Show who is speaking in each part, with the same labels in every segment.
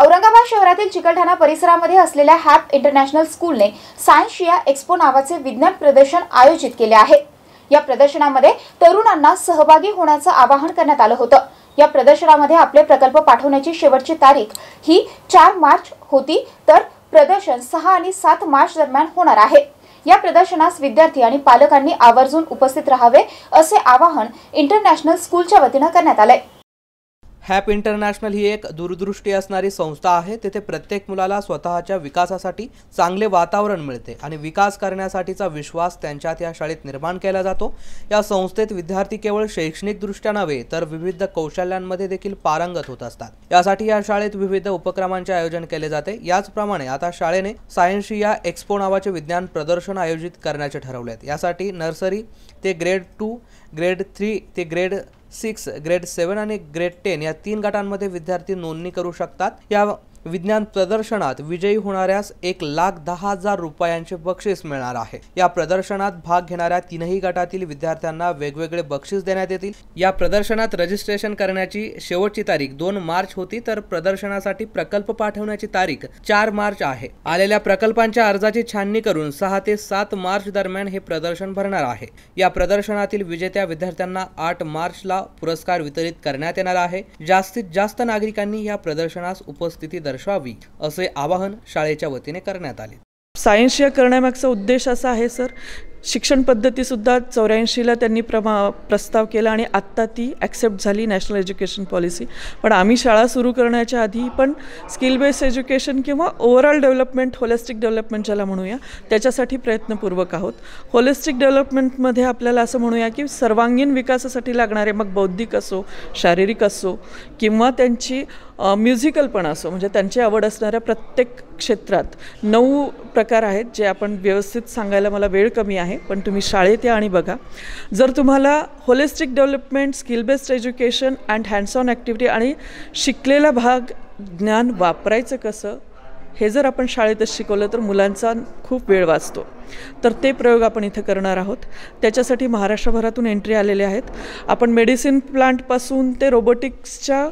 Speaker 1: औरंगाबाद शहरातील चिकलठाणा परिसरामध्ये असलेल्या हॅप इंटरनॅशनल स्कूलने सायन्स शिया एक्स्पो नावाचे विज्ञान प्रदर्शन आयोजित केले आहे या प्रदर्शनामध्ये तरुणांना सहभागी होण्याचं आवाहन करण्यात आलं होतं या प्रदर्शनामध्ये आपले प्रकल्प पाठवण्याची शेवटची तारीख ही चार मार्च होती तर प्रदर्शन सहा आणि सात मार्च दरम्यान होणार आहे या प्रदर्शनास विद्यार्थी आणि पालकांनी आवर्जून उपस्थित राहावे असे आवाहन इंटरनॅशनल स्कूलच्या वतीनं करण्यात आलंय
Speaker 2: हॅप इंटरनॅशनल ही एक दूरदृष्टी असणारी संस्था आहे तेथे प्रत्येक मुलाला स्वतःच्या विकासासाठी चांगले वातावरण मिळते आणि विकास करण्यासाठीचा विश्वास त्यांच्यात या शाळेत निर्माण केला जातो या संस्थेत विद्यार्थी केवळ शैक्षणिकदृष्ट्या नव्हे तर विविध कौशल्यांमध्ये देखील पारंगत होत असतात यासाठी या शाळेत विविध उपक्रमांचे आयोजन केले जाते याचप्रमाणे आता शाळेने सायन्शिया एक्सपो नावाचे विज्ञान प्रदर्शन आयोजित करण्याचे ठरवले आहेत यासाठी नर्सरी ते ग्रेड टू ग्रेड थ्री ते ग्रेड सिक्स ग्रेड सेवन आणि ग्रेड टेन या तीन गटांमध्ये विद्यार्थी नोंदणी करू शकतात या विज्ञान प्रदर्शनात विजयी होणाऱ्यास एक लाख दहा हजार रुपयांचे बक्षीस मिळणार आहे या प्रदर्शनात भाग घेणाऱ्या तीनही गटातील विद्यार्थ्यांना वेगवेगळे बक्षीस देण्यात येतील या प्रदर्शनात रजिस्ट्रेशन करण्याची शेवटची तारीख दोन मार्च होती तर प्रदर्शनासाठी प्रकल्प पाठवण्याची तारीख चार मार्च आहे आलेल्या प्रकल्पांच्या अर्जाची छाननी करून सहा ते सात मार्च दरम्यान हे प्रदर्शन भरणार आहे या प्रदर्शनातील विजेत्या विद्यार्थ्यांना आठ मार्चला पुरस्कार वितरित करण्यात येणार आहे जास्तीत जास्त नागरिकांनी या प्रदर्शनास उपस्थिती दर्शवावी असे आवाहन
Speaker 3: शाळेच्या वतीने करण्यात आले सायन्स शेअर करण्यामागचा उद्देश असा आहे सर शिक्षण पद्धतीसुद्धा चौऱ्याऐंशीला त्यांनी प्रमा प्रस्ताव केला आणि आत्ता ती ॲक्सेप्ट झाली नॅशनल एज्युकेशन पॉलिसी पण आम्ही शाळा सुरू करण्याच्या आधी पण स्किल बेस्ड एज्युकेशन किंवा ओव्हरऑल डेव्हलपमेंट होलिस्टिक डेव्हलपमेंट ज्याला म्हणूया त्याच्यासाठी प्रयत्नपूर्वक आहोत होलिस्टिक डेव्हलपमेंटमध्ये आपल्याला असं म्हणूया की सर्वांगीण विकासासाठी लागणारे मग बौद्धिक असो शारीरिक असो किंवा त्यांची म्युझिकल पण असो म्हणजे त्यांची आवड असणाऱ्या प्रत्येक क्षेत्रात नऊ प्रकार आहेत जे आपण व्यवस्थित सांगायला मला वेळ कमी आहे पण तुम्ही शाळेत या आणि बघा जर तुम्हाला holistic development skill based education and hands on activity आणि शिकलेला भाग ज्ञान वापरायचं कसं हे जर आपण शाळेतच शिकवलं तर मुलांचा खूप वेळ वाचतो तर ते प्रयोग आपण इथं करणार आहोत त्याच्यासाठी महाराष्ट्रभरातून एंट्री आलेले आहेत आपण मेडिसिन प्लांटपासून ते रोबोटिक्सच्या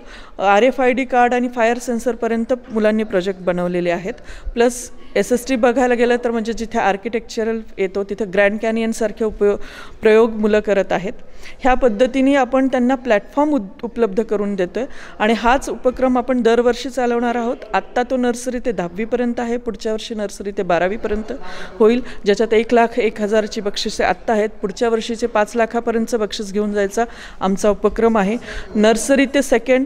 Speaker 3: R F I D card आणि फायर सेन्सरपर्यंत मुलांनी प्रोजेक्ट बनवलेले आहेत प्लस एस एस टी बघायला गेलं तर म्हणजे जिथे आर्किटेक्चरल येतो तिथे ग्रँड कॅनियनसारखे उपयोग प्रयोग मुलं करत आहेत ह्या पद्धतीने आपण त्यांना प्लॅटफॉर्म उद उपलब्ध करून देतो आहे आणि हाच उपक्रम आपण दरवर्षी चालवणार आहोत आत्ता तो नर्सरी ते दहावीपर्यंत आहे पुढच्या वर्षी नर्सरी ते बारावीपर्यंत होईल ज्याच्यात एक लाख एक हजारची बक्षिसे आत्ता आहेत पुढच्या वर्षीचे पाच लाखापर्यंतचं बक्षीस घेऊन जायचा आमचा उपक्रम आहे नर्सरी ते सेकंड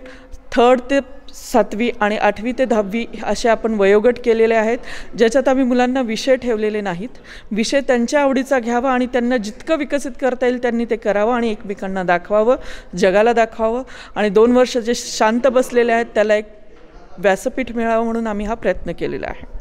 Speaker 3: थर्ड ते सातवी आणि आठवी ते दहावी असे आपण वयोगट केलेले आहेत ज्याच्यात आम्ही मुलांना विषय ठेवलेले नाहीत विषय त्यांच्या आवडीचा घ्यावा आणि त्यांना जितकं विकसित करता येईल त्यांनी ते करावं आणि एकमेकांना दाखवावं जगाला दाखवावं आणि दोन वर्ष जे शांत बसलेले आहेत त्याला एक व्यासपीठ मिळावं म्हणून आम्ही हा प्रयत्न केलेला आहे